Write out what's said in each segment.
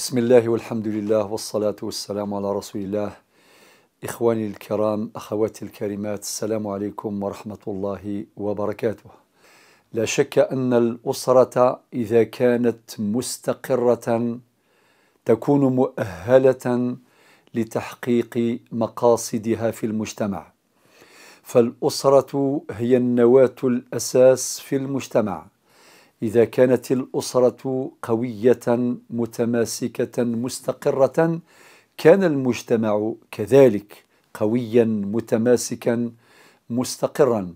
بسم الله والحمد لله والصلاة والسلام على رسول الله إخواني الكرام أخواتي الكريمات السلام عليكم ورحمة الله وبركاته لا شك أن الأسرة إذا كانت مستقرة تكون مؤهلة لتحقيق مقاصدها في المجتمع فالأسرة هي النواة الأساس في المجتمع إذا كانت الأسرة قوية متماسكة مستقرة كان المجتمع كذلك قويا متماسكا مستقرا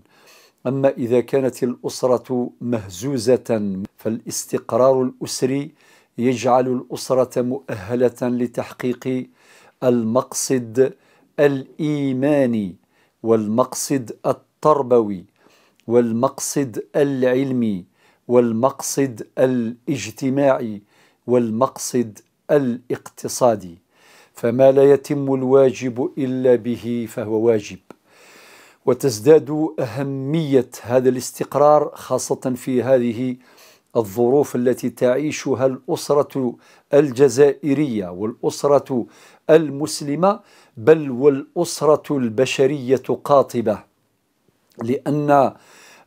أما إذا كانت الأسرة مهزوزة فالاستقرار الأسري يجعل الأسرة مؤهلة لتحقيق المقصد الإيماني والمقصد التربوي والمقصد العلمي والمقصد الاجتماعي والمقصد الاقتصادي فما لا يتم الواجب الا به فهو واجب وتزداد اهميه هذا الاستقرار خاصه في هذه الظروف التي تعيشها الاسره الجزائريه والاسره المسلمه بل والاسره البشريه قاطبه لان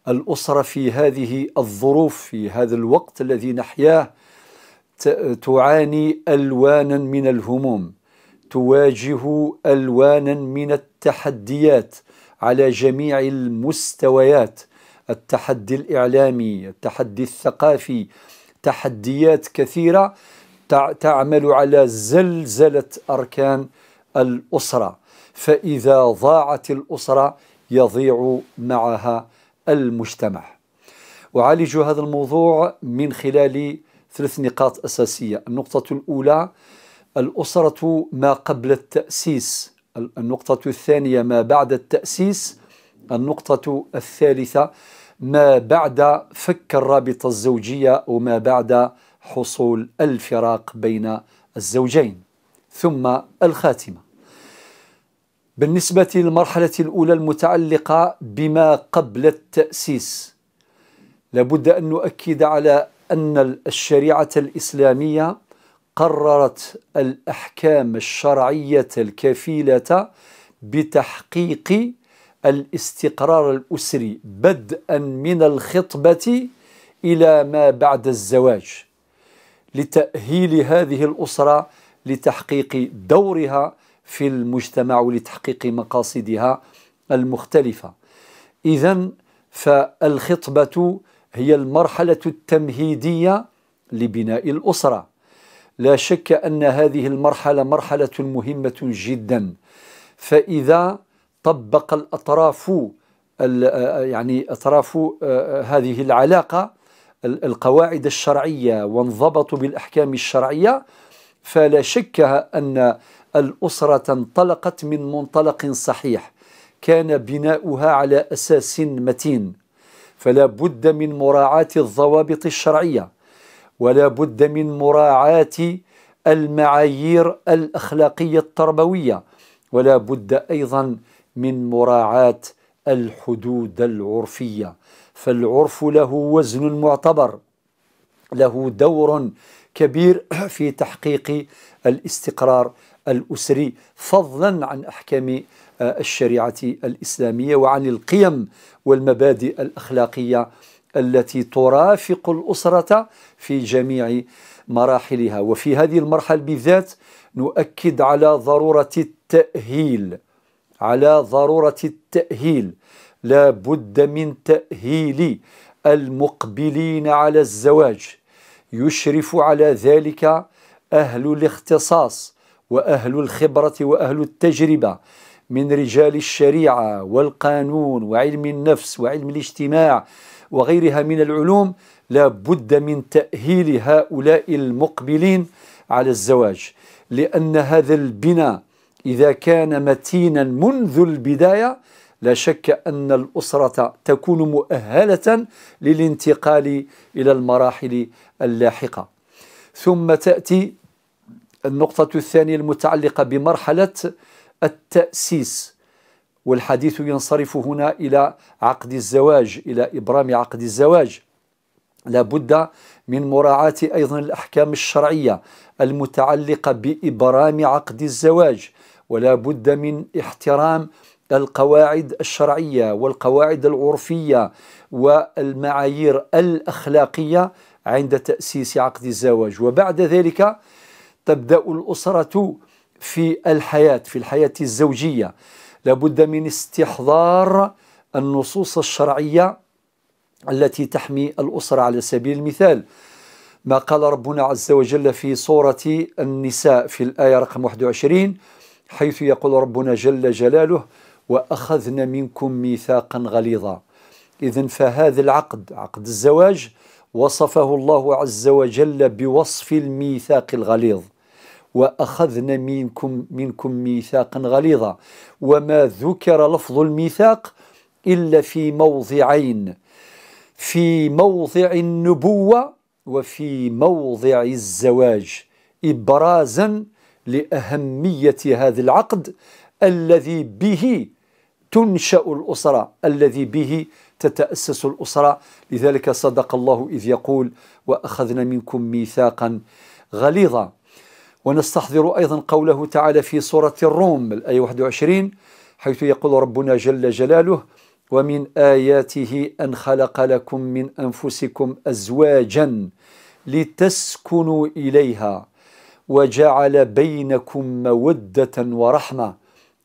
الأسرة في هذه الظروف في هذا الوقت الذي نحياه تعاني ألوانا من الهموم تواجه ألوانا من التحديات على جميع المستويات التحدي الإعلامي التحدي الثقافي تحديات كثيرة تعمل على زلزلة أركان الأسرة فإذا ضاعت الأسرة يضيع معها المجتمع وعالج هذا الموضوع من خلال ثلاث نقاط أساسية النقطة الأولى الأسرة ما قبل التأسيس النقطة الثانية ما بعد التأسيس النقطة الثالثة ما بعد فك الرابطة الزوجية وما بعد حصول الفراق بين الزوجين ثم الخاتمه بالنسبة للمرحلة الأولى المتعلقة بما قبل التأسيس لابد أن نؤكد على أن الشريعة الإسلامية قررت الأحكام الشرعية الكفيلة بتحقيق الاستقرار الأسري بدءا من الخطبة إلى ما بعد الزواج لتأهيل هذه الأسرة لتحقيق دورها في المجتمع ولتحقيق مقاصدها المختلفة إذا فالخطبة هي المرحلة التمهيدية لبناء الأسرة لا شك أن هذه المرحلة مرحلة مهمة جدا فإذا طبق الأطراف يعني أطراف آه، هذه العلاقة القواعد الشرعية وانضبطوا بالأحكام الشرعية فلا شك أن الأسرة انطلقت من منطلق صحيح كان بناؤها على أساس متين فلا بد من مراعاة الضوابط الشرعية ولا بد من مراعاة المعايير الأخلاقية التربوية ولا بد أيضا من مراعاة الحدود العرفية فالعرف له وزن معتبر له دور كبير في تحقيق الاستقرار الأسري فضلا عن أحكام آه، الشريعة الإسلامية وعن القيم والمبادئ الأخلاقية التي ترافق الأسرة في جميع مراحلها وفي هذه المرحلة بالذات نؤكد على ضرورة التأهيل على ضرورة التأهيل لا بد من تأهيل المقبلين على الزواج يشرف على ذلك أهل الاختصاص وأهل الخبرة وأهل التجربة من رجال الشريعة والقانون وعلم النفس وعلم الاجتماع وغيرها من العلوم لا بد من تأهيل هؤلاء المقبلين على الزواج لأن هذا البناء إذا كان متينا منذ البداية لا شك أن الأسرة تكون مؤهلة للانتقال إلى المراحل اللاحقة ثم تأتي النقطة الثانية المتعلقة بمرحلة التأسيس والحديث ينصرف هنا إلى عقد الزواج إلى إبرام عقد الزواج لا بد من مراعاة أيضا الأحكام الشرعية المتعلقة بإبرام عقد الزواج ولا بد من احترام القواعد الشرعية والقواعد العرفية والمعايير الأخلاقية عند تأسيس عقد الزواج وبعد ذلك تبدأ الأسرة في الحياة في الحياة الزوجية لابد من استحضار النصوص الشرعية التي تحمي الأسرة على سبيل المثال ما قال ربنا عز وجل في سورة النساء في الآية رقم 21 حيث يقول ربنا جل جلاله واخذنا منكم ميثاقا غليظا اذا فهذا العقد عقد الزواج وصفه الله عز وجل بوصف الميثاق الغليظ واخذنا منكم منكم ميثاقا غليظا وما ذكر لفظ الميثاق الا في موضعين في موضع النبوه وفي موضع الزواج ابرازا لاهميه هذا العقد الذي به تنشأ الأسرة الذي به تتأسس الأسرة لذلك صدق الله إذ يقول وأخذنا منكم ميثاقا غليظا ونستحضر أيضا قوله تعالى في سورة الروم الآية 21 حيث يقول ربنا جل جلاله ومن آياته أن خلق لكم من أنفسكم أزواجا لتسكنوا إليها وجعل بينكم مودة ورحمة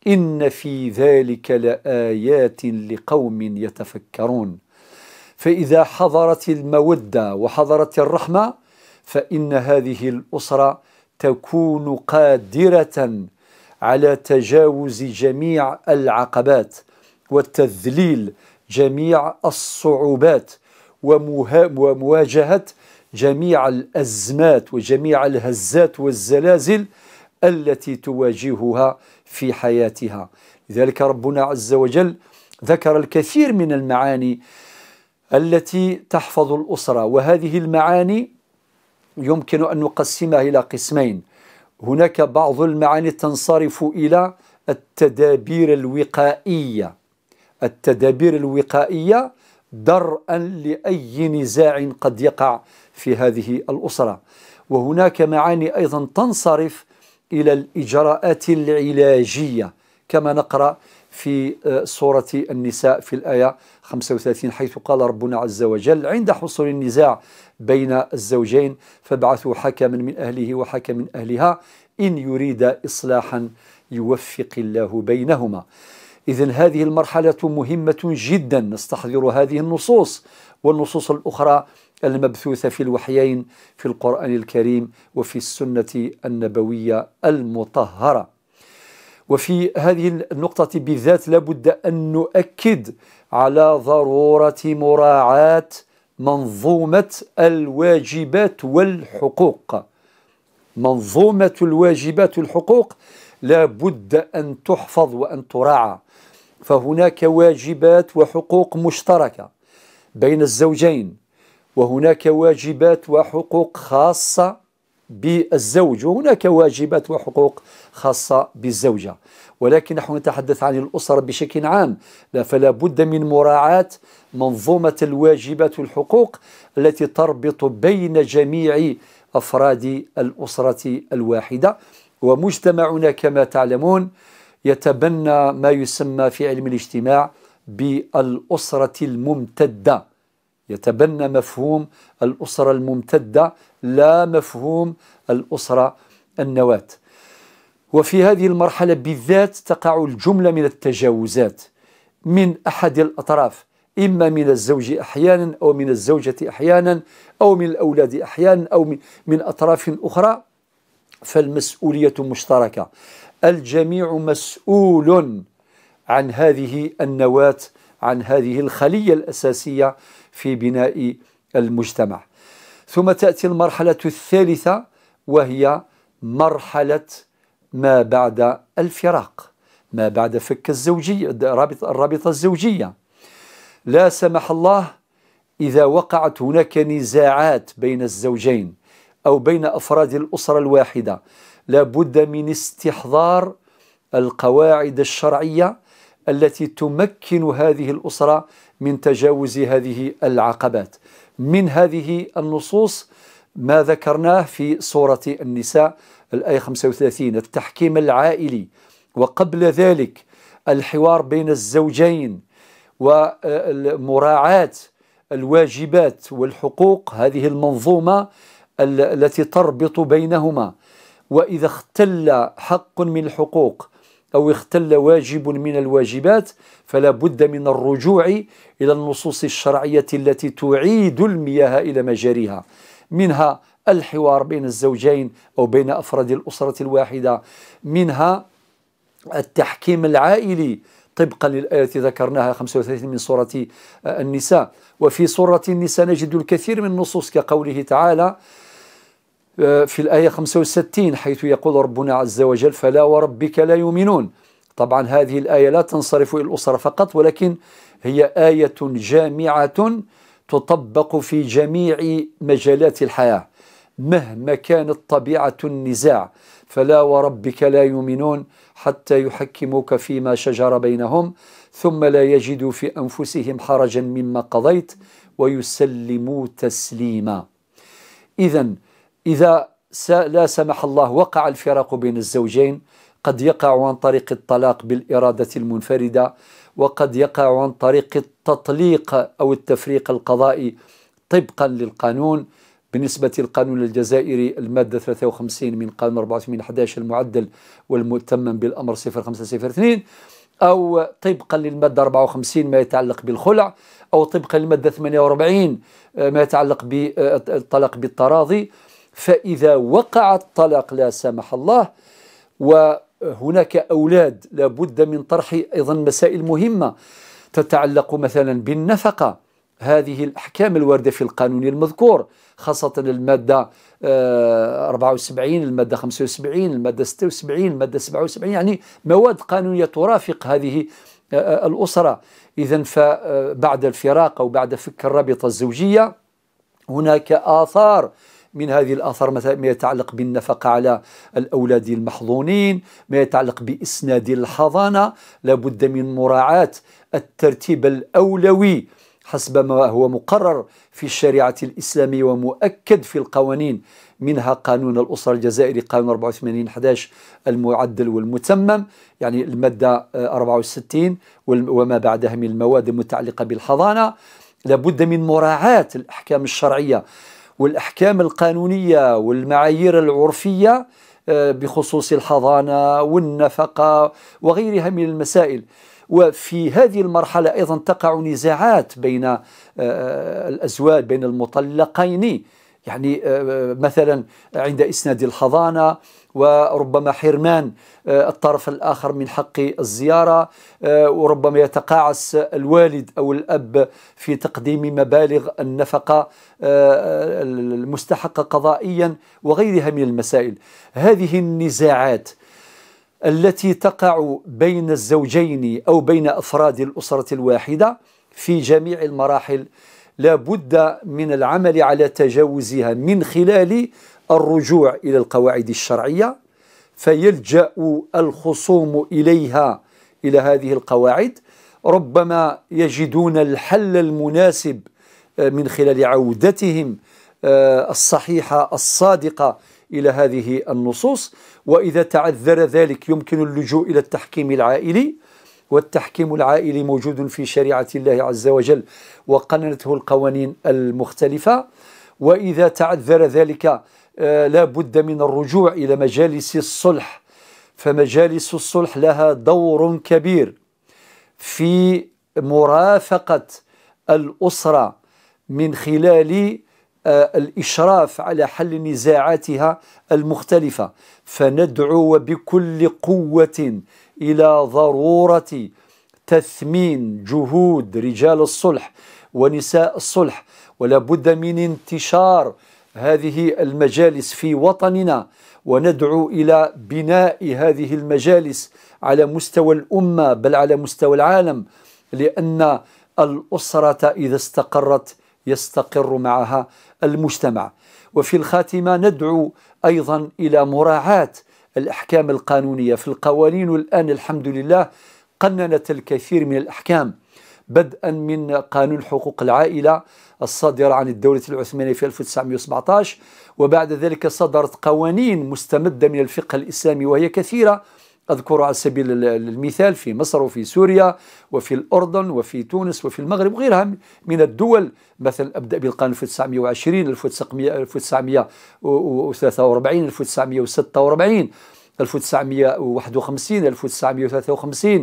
إن في ذلك لآيات لقوم يتفكرون فإذا حضرت المودة وحضرت الرحمة فإن هذه الأسرة تكون قادرة على تجاوز جميع العقبات والتذليل جميع الصعوبات ومواجهة جميع الأزمات وجميع الهزات والزلازل التي تواجهها في حياتها لذلك ربنا عز وجل ذكر الكثير من المعاني التي تحفظ الأسرة وهذه المعاني يمكن أن نقسمها إلى قسمين هناك بعض المعاني تنصرف إلى التدابير الوقائية التدابير الوقائية درءا لأي نزاع قد يقع في هذه الأسرة وهناك معاني أيضا تنصرف إلى الإجراءات العلاجية كما نقرأ في آه، سورة النساء في الآية 35 حيث قال ربنا عز وجل عند حصول النزاع بين الزوجين فابعثوا حكما من أهله وحكما من أهلها إن يريد إصلاحا يوفق الله بينهما إذا هذه المرحلة مهمة جدا نستحضر هذه النصوص والنصوص الأخرى المبثوثة في الوحيين في القرآن الكريم وفي السنة النبوية المطهرة وفي هذه النقطة بالذات لابد أن نؤكد على ضرورة مراعاة منظومة الواجبات والحقوق منظومة الواجبات والحقوق لابد أن تحفظ وأن تراعى فهناك واجبات وحقوق مشتركه بين الزوجين وهناك واجبات وحقوق خاصة بالزوج وهناك واجبات وحقوق خاصة بالزوجة ولكن نحن نتحدث عن الأسرة بشكل عام فلا بد من مراعاة منظومة الواجبات والحقوق التي تربط بين جميع أفراد الأسرة الواحدة ومجتمعنا كما تعلمون يتبنى ما يسمى في علم الاجتماع بالأسرة الممتدة يتبنى مفهوم الأسرة الممتدة لا مفهوم الأسرة النواة وفي هذه المرحلة بالذات تقع الجملة من التجاوزات من أحد الأطراف إما من الزوج أحيانا أو من الزوجة أحيانا أو من الأولاد أحيانا أو من أطراف أخرى فالمسؤولية مشتركة الجميع مسؤول عن هذه النواة عن هذه الخلية الأساسية في بناء المجتمع ثم تأتي المرحلة الثالثة وهي مرحلة ما بعد الفراق ما بعد فك الزوجية الرابطة الزوجية لا سمح الله إذا وقعت هناك نزاعات بين الزوجين أو بين أفراد الأسرة الواحدة لابد من استحضار القواعد الشرعية التي تمكن هذه الأسرة من تجاوز هذه العقبات من هذه النصوص ما ذكرناه في سورة النساء الآية 35 التحكيم العائلي وقبل ذلك الحوار بين الزوجين ومراعاة الواجبات والحقوق هذه المنظومة التي تربط بينهما وإذا اختل حق من الحقوق أو اختل واجب من الواجبات فلا بد من الرجوع إلى النصوص الشرعية التي تعيد المياه إلى مجاريها منها الحوار بين الزوجين أو بين أفراد الأسرة الواحدة منها التحكيم العائلي طبقا للآية التي ذكرناها 35 من سورة آه، النساء وفي سورة النساء نجد الكثير من النصوص كقوله تعالى آه، في الآية 65 حيث يقول ربنا عز وجل فلا وربك لا يؤمنون طبعا هذه الآية لا تنصرف إلى الأسرة فقط ولكن هي آية جامعة تطبق في جميع مجالات الحياة مهما كانت طبيعة النزاع فلا وربك لا يؤمنون حتى يحكموك فيما شجر بينهم ثم لا يجدوا في أنفسهم حرجا مما قضيت ويسلموا تسليما إذا إذا لا سمح الله وقع الفراق بين الزوجين قد يقع عن طريق الطلاق بالإرادة المنفردة وقد يقع عن طريق التطليق أو التفريق القضائي طبقا للقانون بالنسبة للقانون الجزائري المادة 53 من قانون 84 11 المعدل والمؤتمن بالأمر 0502 أو طبقا للمادة 54 ما يتعلق بالخلع أو طبقا للمادة 48 آه، ما يتعلق بالطلاق آه، بالتراضي فإذا وقع الطلاق لا سمح الله وهناك أولاد لابد من طرح أيضا مسائل مهمة تتعلق مثلا بالنفقة هذه الأحكام الواردة في القانون المذكور خاصة المادة 74 آه، المادة 75 المادة 76 المادة 77 يعني مواد قانونية ترافق هذه آه، آه، الأسرة إذا فبعد الفراق أو بعد فك الرابطة الزوجية هناك آثار من هذه الآثار مثلا ما يتعلق بالنفقة على الأولاد المحظونين ما يتعلق بإسناد الحضانة لابد من مراعاة الترتيب الأولوي حسب ما هو مقرر في الشريعة الإسلامية ومؤكد في القوانين منها قانون الأسرة الجزائري قانون 84 11 المعدل والمتمم يعني المادة 64 وما بعدها من المواد المتعلقة بالحضانة لابد من مراعاة الأحكام الشرعية والأحكام القانونية والمعايير العرفية آه، بخصوص الحضانة والنفقة وغيرها من المسائل وفي هذه المرحلة أيضا تقع نزاعات بين آه، الأزواج بين المطلقين يعني آه، مثلا عند إسناد الحضانة وربما حرمان آه، الطرف الآخر من حق الزيارة آه، وربما يتقاعس الوالد أو الأب في تقديم مبالغ النفقة آه، المستحقة قضائيا وغيرها من المسائل هذه النزاعات التي تقع بين الزوجين أو بين أفراد الأسرة الواحدة في جميع المراحل لا بد من العمل على تجاوزها من خلال الرجوع إلى القواعد الشرعية فيلجأ الخصوم إليها إلى هذه القواعد ربما يجدون الحل المناسب آه، من خلال عودتهم آه، الصحيحة الصادقة إلى هذه النصوص وإذا تعذر ذلك يمكن اللجوء إلى التحكيم العائلي والتحكيم العائلي موجود في شريعة الله عز وجل وقننته القوانين المختلفة وإذا تعذر ذلك آه، لا بد من الرجوع إلى مجالس الصلح فمجالس الصلح لها دور كبير في مرافقة الأسرة من خلال آه، الإشراف على حل نزاعاتها المختلفة فندعو بكل قوة إلى ضرورة تثمين جهود رجال الصلح ونساء الصلح ولا بد من انتشار هذه المجالس في وطننا وندعو الى بناء هذه المجالس على مستوى الامه بل على مستوى العالم لان الاسره اذا استقرت يستقر معها المجتمع وفي الخاتمه ندعو ايضا الى مراعاه الاحكام القانونيه في القوانين الان الحمد لله قننت الكثير من الاحكام بدءا من قانون حقوق العائلة الصادرة عن الدولة العثمانية في 1917 وبعد ذلك صدرت قوانين مستمدة من الفقه الإسلامي وهي كثيرة أذكر على سبيل المثال في مصر وفي سوريا وفي الأردن وفي تونس وفي المغرب وغيرها من الدول مثلا أبدأ بالقانون 1920 1943 1946 1951 1953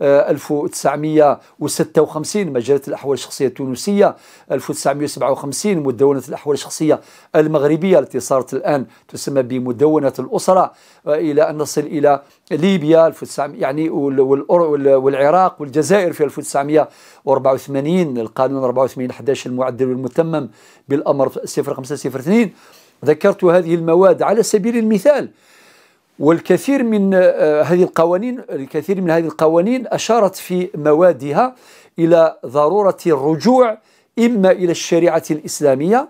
1956 مجله الاحوال الشخصيه التونسيه 1957 مدونه الاحوال الشخصيه المغربيه التي صارت الان تسمى بمدونه الاسره آه، الى ان نصل الى ليبيا 1900 يعني والعراق والجزائر في 1984 القانون 84 11 المعدل والمتمم بالامر 0502 ذكرت هذه المواد على سبيل المثال والكثير من آه، هذه القوانين الكثير من هذه القوانين أشارت في موادها إلى ضرورة الرجوع إما إلى الشريعة الإسلامية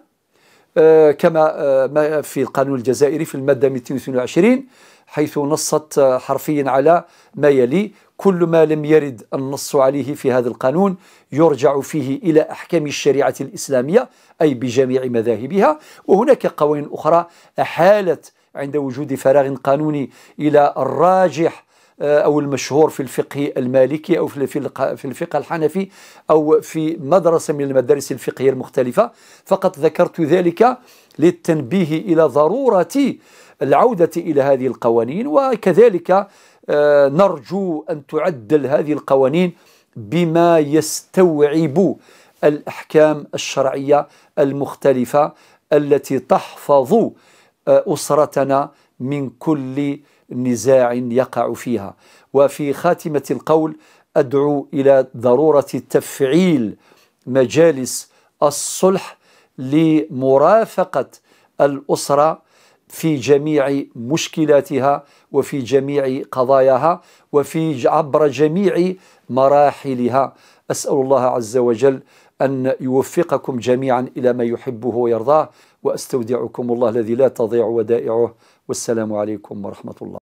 آه، كما آه، في القانون الجزائري في المادة 222 حيث نصت حرفيا على ما يلي كل ما لم يرد النص عليه في هذا القانون يرجع فيه إلى أحكام الشريعة الإسلامية أي بجميع مذاهبها وهناك قوانين أخرى أحالت عند وجود فراغ قانوني إلى الراجح آه، أو المشهور في الفقه المالكي أو في الفقه الحنفي أو في مدرسة من المدارس الفقهية المختلفة فقط ذكرت ذلك للتنبيه إلى ضرورة العودة إلى هذه القوانين وكذلك آه، نرجو أن تعدل هذه القوانين بما يستوعب الأحكام الشرعية المختلفة التي تحفظ آه، أسرتنا من كل نزاع يقع فيها وفي خاتمة القول أدعو إلى ضرورة تفعيل مجالس الصلح لمرافقة الأسرة في جميع مشكلاتها وفي جميع قضاياها وفي عبر جميع مراحلها أسأل الله عز وجل أن يوفقكم جميعا إلى ما يحبه ويرضاه وأستودعكم الله الذي لا تضيع ودائعه والسلام عليكم ورحمة الله